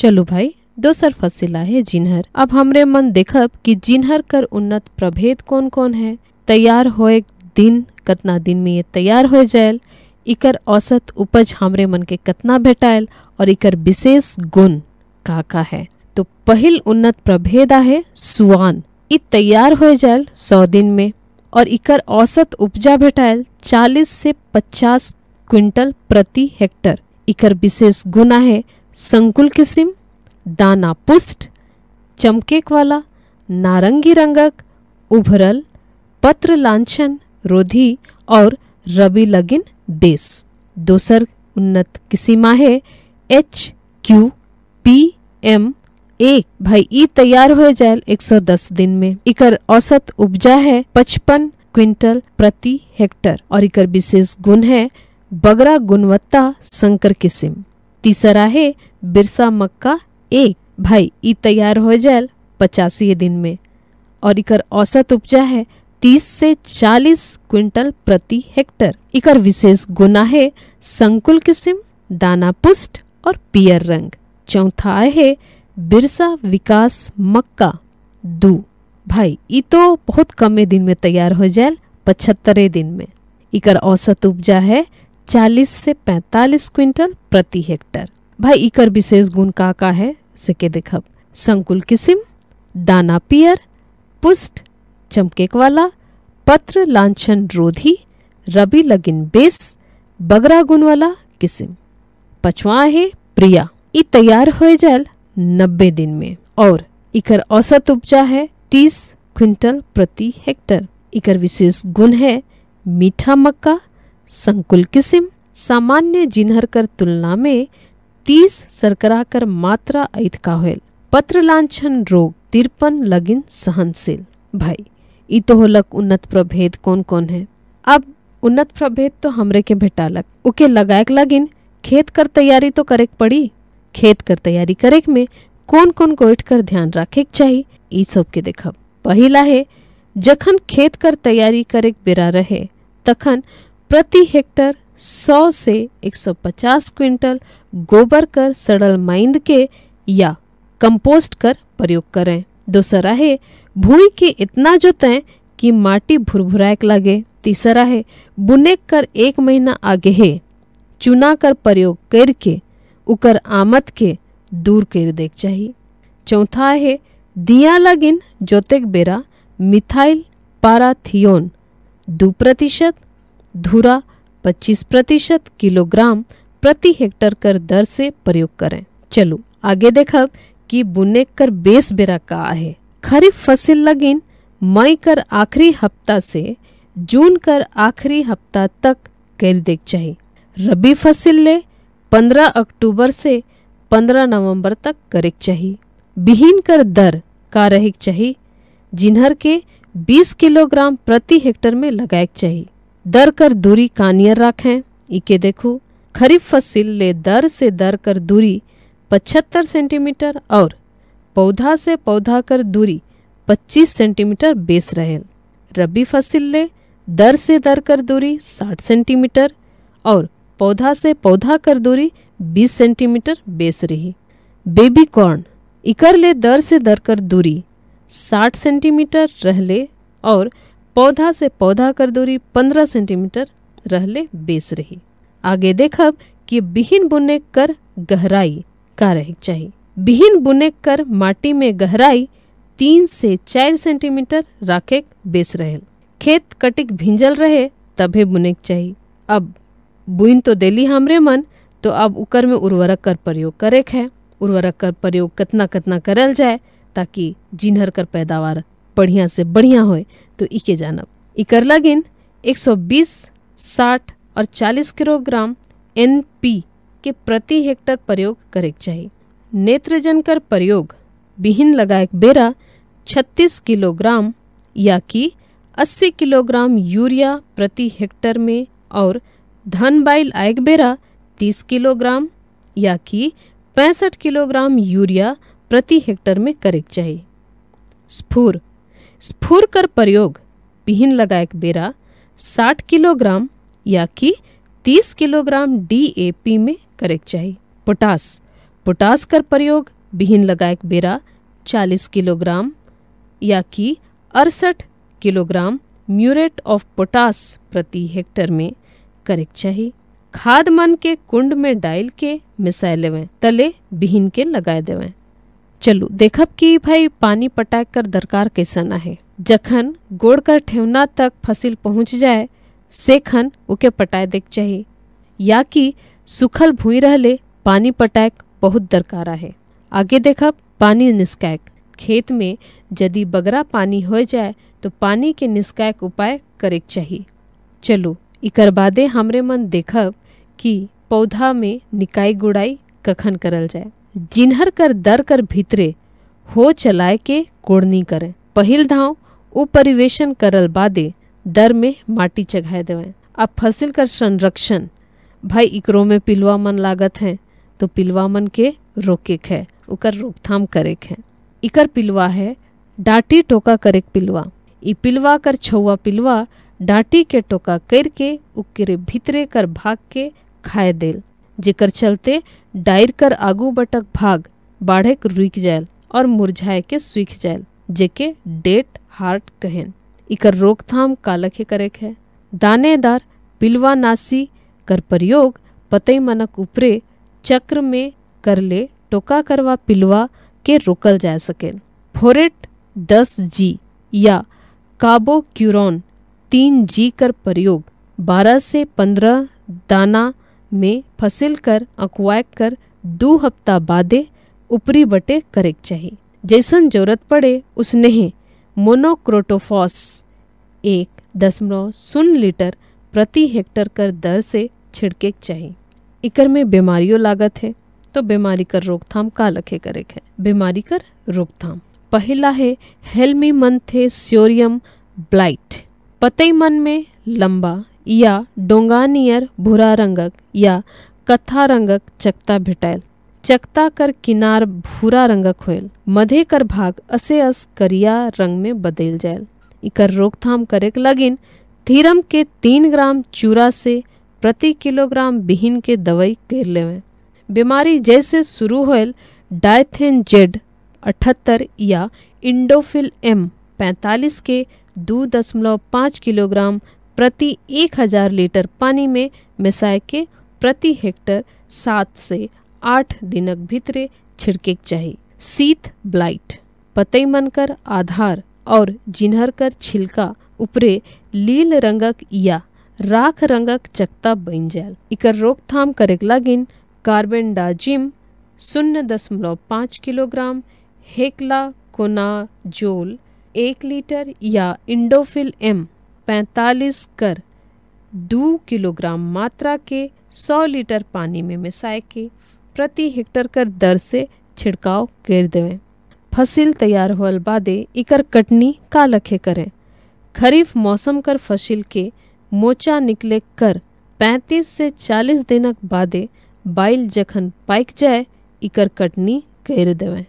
चलो भाई दोसर फसिला है जिन्हर अब हमरे मन देखब कि जिन्हर कर उन्नत प्रभेद कौन कौन है तैयार होए दिन कतना दिन में ये तैयार हो जाए इकर औसत उपज हमरे मन के कतना भेटायल और इकर विशेष गुण का का है तो पहल उन्नत प्रभेद है सुवान इ तैयार हो जाए सौ दिन में और इकर औसत उपजा भेटायल चालीस से पचास क्विंटल प्रति हेक्टर इकर विशेष गुना है संकुल किस्म दाना पुष्ट चमकेक वाला नारंगी रंगक उभरल पत्र लांछन रोधी और रबी लगिन बेस दोसर उन्नत किस्म है एच क्यू पी एम ए भाई ई तैयार हो जाए 110 दिन में इकर औसत उपजा है पचपन क्विंटल प्रति हेक्टर और इकर विशेष गुण है बगरा गुणवत्ता संकर किस्म तीसरा है बिरसा मक्का एक भाई ई तैयार हो जाए पचासी दिन में और इकर औसत उपजा है तीस से चालीस क्विंटल प्रति हेक्टर इकर विशेष गुना है संकुल किस्म दाना पुष्ट और पियर रंग चौथा है बिरसा विकास मक्का दू भाई ई तो बहुत कमे दिन में तैयार हो जाए पचहत्तरे दिन में इकर औसत उपजा है चालीस से पैंतालीस क्विंटल प्रति हेक्टर भाई इकर विशेष गुण का का है सके देखब संकुल किस्म दाना पियर पुष्ट चमकेक वाला पत्र लाछन रोधी रबी लगिन बेस बगरा गुण वाला किस्म पचवा है प्रिया इ तैयार हो जाल नब्बे दिन में और इकर औसत उपजा है तीस क्विंटल प्रति हेक्टर इकर विशेष गुण है मीठा मक्का संकुल किस्म सामान्य जिन्हर कर तुलना में तीस सरकरा कर मात्रा ऐत काहेल पत्र लाछन रोग तिरपन लगिन सहनशील भाई ई तो उन्नत प्रभेद कौन कौन है अब उन्नत प्रभेद तो हमरे के भेटालक उके लगाएक लगिन खेत कर तैयारी तो करेक पड़ी खेत कर तैयारी करेक में कौन कौन गोट कर ध्यान रखे चाहिए इस सब के देखब पहला है जखन खेत कर तैयारी करेक बेरा रहे तखन प्रति हेक्टर 100 से 150 क्विंटल गोबर कर सड़ल माइंद के या कंपोस्ट कर प्रयोग करें दूसरा है भूई के इतना जोतें कि माटी भुरभुराक लगे तीसरा है बुने कर एक महीना आगे है चुना कर प्रयोग करके उकर आमद के दूर कर देख चाहिए चौथा है दिया लगिन जोतेक बेरा मिथाइल पाराथियोन दू प्रतिशत धुरा 25 प्रतिशत किलोग्राम प्रति हेक्टर कर दर से प्रयोग करें चलो आगे देखब कि बुने कर बेस बेरा का है खरीफ फसल लगिन मई कर आखिरी हफ्ता से जून कर आखिरी हफ्ता तक कर देख चाहिए रबी फसल ले 15 अक्टूबर से 15 नवंबर तक करे चाहिए बिहीन कर दर का रहे चाहिए जिन्हर के 20 किलोग्राम प्रति हेक्टर में लगाए चाहिए दर कर दूरी कानियर रखें इके देखो खरीफ फसल ले दर से दर कर दूरी 75 सेंटीमीटर और पौधा से पौधा कर दूरी 25 सेंटीमीटर बेस रहे रबी फसल ले दर से दर कर दूरी 60 सेंटीमीटर और पौधा से पौधा कर दूरी 20 सेंटीमीटर बेस रही बेबी कॉर्न इकर ले दर से दर कर दूरी 60 सेंटीमीटर ले और पौधा से पौधा कर दूरी पंद्रह सेंटीमीटर रहले बेस रही आगे देखब कि बिहीन बुने कर गहराई का रहे चाहिए बिहीन बुने कर माटी में गहराई तीन से चार सेंटीमीटर राखे बेस रहे खेत कटिक भिंजल रहे तभी बुने चाहिए अब बुन तो देली हमरे मन तो अब उकर में उर्वरक कर प्रयोग करे है उर्वरक कर प्रयोग कितना कितना करल जाए ताकि जिन्हर कर पैदावार बढ़िया से बढ़िया होए तो इके जानब इकर लागिन 120, 60 और 40 किलोग्राम एन पी के प्रति हेक्टर प्रयोग करे चाहिए नेत्रजन कर प्रयोग बिहिन लगाए बेरा 36 किलोग्राम या कि 80 किलोग्राम यूरिया प्रति हेक्टर में और धन बाइल आयक बेरा 30 किलोग्राम या कि पैंसठ किलोग्राम यूरिया प्रति हेक्टर में करे चाहिए स्फूर स्फुर कर प्रयोग पिहिन लगाएक बेरा 60 किलोग्राम या कि 30 किलोग्राम डीएपी में करेक चाहिए पोटास पोटास कर प्रयोग बिहिन लगाएक बेरा 40 किलोग्राम या कि अड़सठ किलोग्राम म्यूरेट ऑफ पोटास प्रति हेक्टर में करेक चाहिए खाद मन के कुंड में डाल के मिसाइल तले बिहिन के लगाए देवें चलू देखब कि भाई पानी पटाक कर दरकार कैसन है जखन गोड़ कर ठेवना तक फसिल पहुँच जाए से खन उके पटाए देख चाहिए या कि सुखल भूई रहले पानी पटाक बहुत दरकार है आगे देखब पानी निस्कैक खेत में यदि बगरा पानी हो जाए तो पानी के निस्कैक उपाय करे चाहिए चलू इकर बादे हमरे मन देखब कि पौधा में निकाई गुड़ाई कखन करल जाए जिन्हर कर दर कर भीतरे हो चलाए के कोड़नी करे पहल धाव उ परिवेशन करल बादे दर में माटी चघाए देवे अब फसल कर संरक्षण भाई इकरो में पिलवा मन लागत है तो पिलवा मन के रोके है उकर रोकथाम करे है इकर पिलवा है डाटी टोका करे पिलवा इ पिलवा कर छौआ पिलवा डाटी के टोका करके उकरे भीतरे कर भाग के खाए दिल जेकर चलते डायर कर आगू बटक भाग बाढ़ रुक जायल और मुरझाए के सूख जायल जेके डेट हार्ट कहें इकर रोकथाम कालक करे है दानेदार पिलवा नासी कर प्रयोग पतई मनक ऊपरे चक्र में करले टोका करवा पिलवा के रोकल जा सके फोरेट दस जी या काबो क्यूरोन तीन जी कर प्रयोग बारह से पंद्रह दाना में फसिल कर अकुआ कर दो हफ्ता बादे ऊपरी बटे करे चाहिए जैसन जरूरत पड़े उसने ही मोनोक्रोटोफॉस एक दशमलव शून्य लीटर प्रति हेक्टर कर दर से छिड़के चाहिए इकर में बीमारियों लागत है तो बीमारी कर रोकथाम का लखे करे है बीमारी कर रोकथाम पहला है हेल्मी मन थे स्योरियम ब्लाइट पतई मन में लंबा या डोंगानियर भूरा रंगक या कथा रंगक चकता भेटायल चकता कर किनार भूरा रंगक होयल मधे कर भाग असे अस करिया रंग में बदल जायल इकर रोकथाम करे के लगिन थीरम के तीन ग्राम चूरा से प्रति किलोग्राम बिहीन के दवाई कर लेवे बीमारी जैसे शुरू होयल डायथेन जेड अठहत्तर या इंडोफिल एम पैंतालीस के दो दशमलव पाँच किलोग्राम प्रति हजार लीटर पानी में मिसाइ के प्रति हेक्टर सात से आठ दिनक भीतरे छिड़के चाहिए सीत ब्लाइट पतई मनकर कर आधार और जिन्हर कर छिलका उपरे लील रंगक या राख रंगक चकता बन जाए इकर रोकथाम करेक लागिन कार्बन डाजिम शून्य दशमलव पाँच किलोग्राम हेकला कोनाजोल एक लीटर या इंडोफिल एम पैंतालीस कर दो किलोग्राम मात्रा के 100 लीटर पानी में मिसाए के प्रति हेक्टर कर दर से छिड़काव कर देवें फसल तैयार होल बादे इकर कटनी का लखे करें खरीफ मौसम कर फसल के मोचा निकले कर 35 से 40 दिनक बादे बाइल जखन पाइक जाए इकर कटनी कर देवें